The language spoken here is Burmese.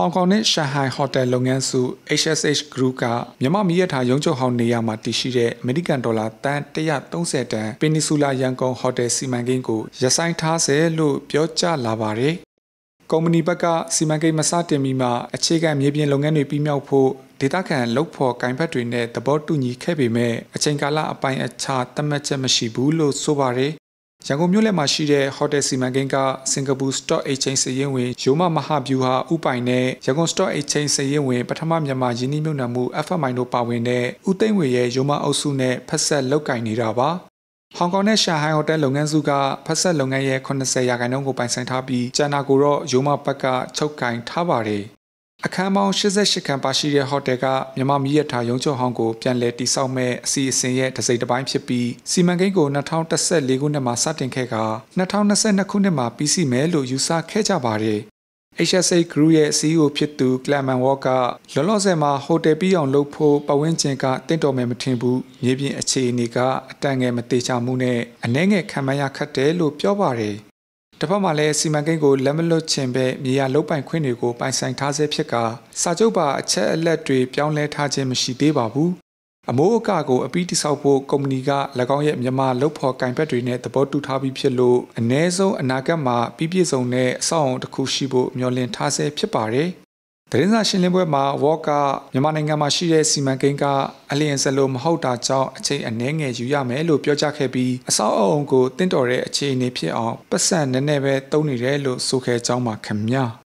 ဟောင်ကောင်နဲ့ရှန်ဟိုင်ဟိုတယ်လုပ်ငန်းစု HSH Group ကမြန်မာမိရထားရုံးချုပ်ဟောင်းနေရာမှာတည်ရှိတဲ့အမေရိကန်ဒေါ်လာတန်130တန် Peninsula Yangon Hotel စီမံကိန်းကိုရပ်ဆိုင်းထားစေလို့ပြောကြားလာပါတယ်။ကုမ္ပဏီဘက်ကစီမံကိန်းမစတင်ပြီးမှအခြေခံမြေပြင်လုပ်ငန်းတွေပြီးမြောက်ဖို့ဒေသခံလုပ်ဖော်ကိုင်ဖက်တွေနဲ့သဘောတူညီခဲ့ပေမဲ့အချိန်ကာလအပိုင်းအခြားသတ်မှတ်ချက်မရှိဘူးလို့ဆိုပါတယ်ရန်ကုန်မြို့လယ်မှာရှိတဲ့ Hotel စီမံကိန်းကစင်ကာပူ Stock Exchange စည်ရင်းဝင်ရိုမမဟာဗျူဟာဥပိုင်နဲ့ရန်ကုန် Stock Exchange စည်ရင်းဝင်ပထမမြန်မာယင်းနှိမ့်နှံမှု FMI တို့ပါဝင်တဲ့ဥသိမ့်ဝေရဲ့ရိုမအုပ်စုနဲ့ဖက်ဆက်လောက်ကင်နေတာပါဟောင်ကောင်နဲ့ရှာဟိုင်ဟိုတယ်လုပ်ငန်းစုကဖက်ဆက်လုပ်ငန်းရဲ့80ရာခိုင်နှုန်းကိုပိုင်ဆိုင်ထားပြီးကျန်တာကိုတော့ရိုမဘက်ကချုပ်ကင်ထားပါတယ်။အခန်းပေါင်း88ခန်းပါရှိတဲ့ဟိုတယ်ကမြန်မာမီးရထားရုံးချုပ်ဟောင်းကိုပြန်လည်တည်ဆောက်မဲ့အစီအစဉ်ရဲ့တစ်စိတ်တစ်ပိုင်းဖြစ်ပြီးစီမံကိန်းကို2014ခုနှစ်မှာစတင်ခဲ့က2022ခုနှစ်မှာပြီးစီမယ်လို့ယူဆခဲ့ကြပါတယ်။ HSA Group ရဲ့ CEO ဖြစ်သူ Clement Walk ကလောလောဆယ်မှာဟိုတယ်ပြီးအောင် လုပ်ဖို့ပဝင်းကျင်ကတင့်တော်မယ်မထင်ဘူး။မြေပြင်အခြေအနေကအတန်ငယ်မသေးချာမှုနဲ့အနှဲငယ်ခံမရခက်တယ်လို့ပြောပါတယ်။တစ်ဖက်မှာလည်းစီမံကိန်းကိုလက်မလွတ်ချင်ပဲမြေယာလုတ်ပိုင်ခွင့်တွေကိုပိုင်ဆိုင်ထားဆဲဖြစ်ကစာချုပ်ပါအချက်အလက်တွေပြောင်းလဲထားခြင်းမရှိသေးပါဘူးအမိုးအကကိုအပြီးတိဆောက်ဖို့ကုမ္ပဏီက၎င်းရဲ့မြန်မာလုတ်ဖော်ကင်ဘက်တွေနဲ့သဘောတူထားပြီးဖြစ်လို့အ ਨੇ ဆုံးအနာဂတ်မှာပြည်ပြည့်စုံတဲ့အဆောက်အုံတစ်ခုရှိဖို့မျှော်လင့်ထားဆဲဖြစ်ပါတယ်။သတင်းစာရှင်းလင်းပွဲမှာဝေါ်ကမြန်မာနိုင်ငံမှာရှိတဲ့စီမံကိန်းကအလျင်စလိုမဟုတ်တာကြောင့်အချိန်အနည်းငယ်ယူရမယ်လို့ပြောကြားခဲ့ပြီးအဆောက်အအုံကိုတင့်တော်တဲ့အခြေအနေဖြစ်အောင်ပတ်စံနည်းနည်းပဲတုံးနေတယ်လို့ဆိုခဲ့ကြောင်းပါခင်ဗျာ။